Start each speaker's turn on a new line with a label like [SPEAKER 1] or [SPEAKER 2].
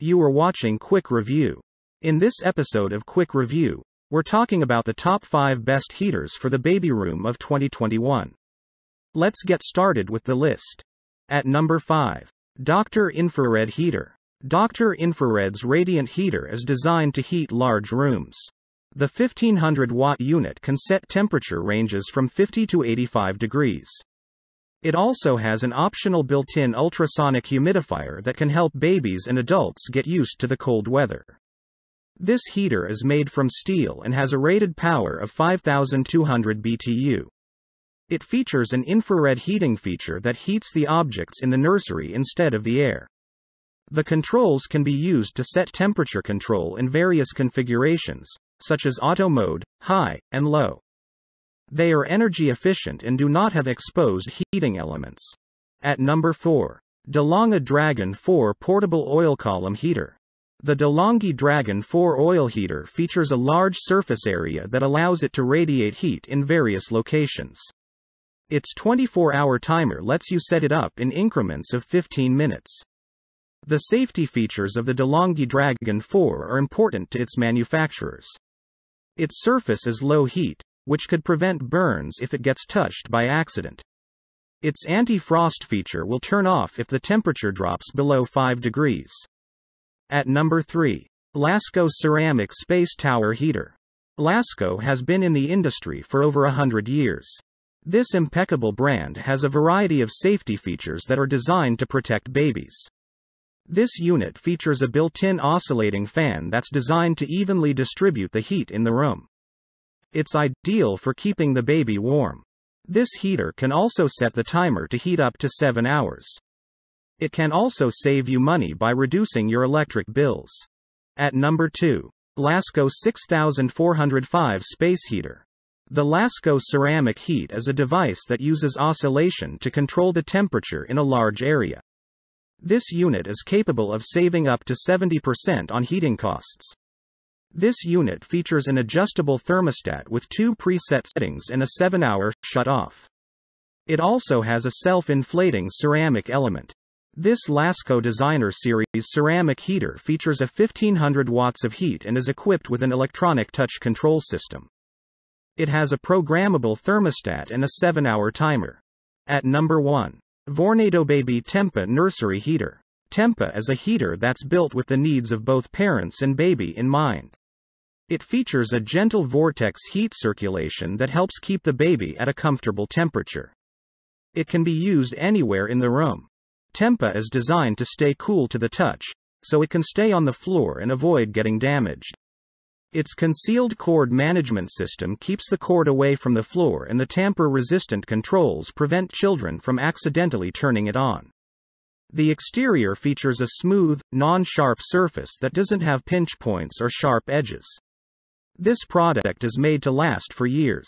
[SPEAKER 1] You are watching Quick Review. In this episode of Quick Review, we're talking about the top 5 best heaters for the baby room of 2021. Let's get started with the list. At number 5, Dr. Infrared Heater. Dr. Infrared's radiant heater is designed to heat large rooms. The 1500 watt unit can set temperature ranges from 50 to 85 degrees. It also has an optional built in ultrasonic humidifier that can help babies and adults get used to the cold weather. This heater is made from steel and has a rated power of 5200 BTU. It features an infrared heating feature that heats the objects in the nursery instead of the air. The controls can be used to set temperature control in various configurations, such as auto mode, high, and low. They are energy efficient and do not have exposed heating elements. At number 4. DeLonghi Dragon 4 Portable Oil Column Heater. The DeLonghi Dragon 4 oil heater features a large surface area that allows it to radiate heat in various locations. Its 24 hour timer lets you set it up in increments of 15 minutes. The safety features of the DeLonghi Dragon 4 are important to its manufacturers. Its surface is low heat, which could prevent burns if it gets touched by accident. Its anti frost feature will turn off if the temperature drops below 5 degrees. At number 3. Lasco Ceramic Space Tower Heater. Lasco has been in the industry for over a hundred years. This impeccable brand has a variety of safety features that are designed to protect babies. This unit features a built-in oscillating fan that's designed to evenly distribute the heat in the room. It's ideal for keeping the baby warm. This heater can also set the timer to heat up to 7 hours. It can also save you money by reducing your electric bills. At number 2, Lasco 6405 Space Heater. The Lasco ceramic heat is a device that uses oscillation to control the temperature in a large area. This unit is capable of saving up to 70% on heating costs. This unit features an adjustable thermostat with two preset settings and a 7 hour shut off. It also has a self inflating ceramic element. This Lasco Designer Series ceramic heater features a 1500 watts of heat and is equipped with an electronic touch control system. It has a programmable thermostat and a 7 hour timer. At number 1. Vornado Baby Tempa Nursery Heater. Tempa is a heater that's built with the needs of both parents and baby in mind. It features a gentle vortex heat circulation that helps keep the baby at a comfortable temperature. It can be used anywhere in the room. Tempa is designed to stay cool to the touch, so it can stay on the floor and avoid getting damaged. Its concealed cord management system keeps the cord away from the floor and the tamper resistant controls prevent children from accidentally turning it on. The exterior features a smooth, non sharp surface that doesn't have pinch points or sharp edges. This product is made to last for years.